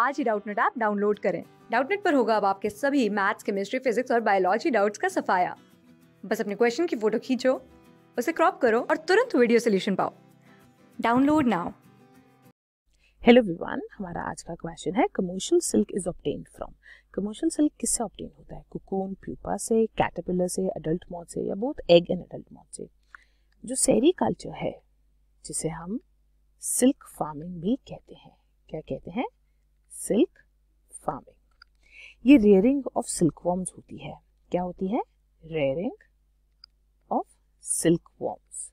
आज ही Doubtnut app download करें डाउटनेट पर होगा अब आपके सभी मैथ्स केमिस्ट्री फिजिक्स और बायोलॉजी डाउट्स का सफाया बस अपने क्वेश्चन की फोटो खींचो उसे क्रॉप करो और तुरंत वीडियो सोल्यूशन पाओ डाउनलोड नाउ हेलो विवान हमारा आज का क्वेश्चन है commercial silk is obtain from commercial silk किससे ऑप्टेन होता है कुकून प्यूपा से कैटरपिलर से एडल्ट मॉथ से या both egg and adult moth से जो सेरी कल्चर है जिसे हम सिल्क फार्मिंग भी कहते हैं क्या कहते हैं सिल्क फार्मिंग ये रेयरिंग ऑफ सिल्क वॉर्म्स होती है क्या होती है rearing of silk worms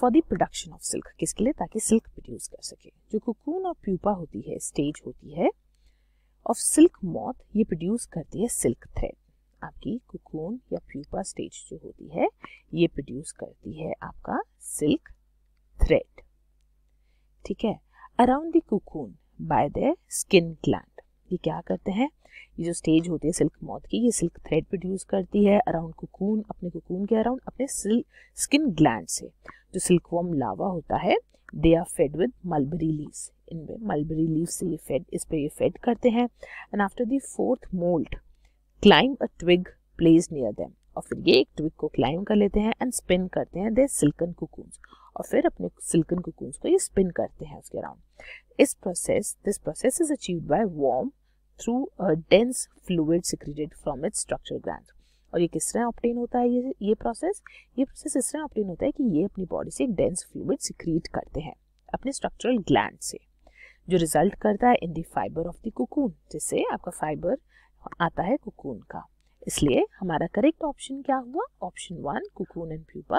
for the production of silk किसके लिए ताकि सिल्क प्रोड्यूस कर सके जो कुकून और प्यूपा होती है स्टेज होती है ऑफ सिल्क मॉथ ये प्रोड्यूस करती है सिल्क थ्रेड आपकी कुकून या प्यूपा स्टेज जो होती है ये प्रोड्यूस करती है आपका सिल्क थ्रेड ठीक है around the cocoon by the skin gland ये क्या करते हैं ये जो स्टेज होती है सिल्क मौत की ये सिल्क थ्रेड प्रोड्यूस करती है अराउंड कुकून अपने कुकून के अराउंड अपने स्किन ग्लैंड से जो सिल्क सिल्कवॉम लावा होता है they are fed with mulberry leaves इनमें मलबरी लीव से ये फेड इस पे ये फेड करते हैं and after the fourth moult climb a twig place near them और फिर ये एक ट्विग को क्लाइम कर लेते हैं एंड स्पिन करते हैं दे सिल्कन कुकून्स और फिर अपने सिल्कन कोकून्स को ये स्पिन करते हैं उसके अराउंड इस process this process is achieve by worm through a dense fluid secreted from its structure gland और ये किस तरह ऑप्टेन होता है ये ये प्रोसेस ये प्रोसेस इस तरह ऑप्टेन होता है कि ये अपनी बॉडी से एक डेंस फ्लूड सिक्रीट करते हैं अपने स्ट्रक्चरल ग्लैंड से जो रिजल्ट करता है in the fibre of the cocoon जिससे आपका फाइबर आता है कोकून का इसलिए हमारा करेक्ट ऑप्शन क्या हुआ option one cocoon and pupa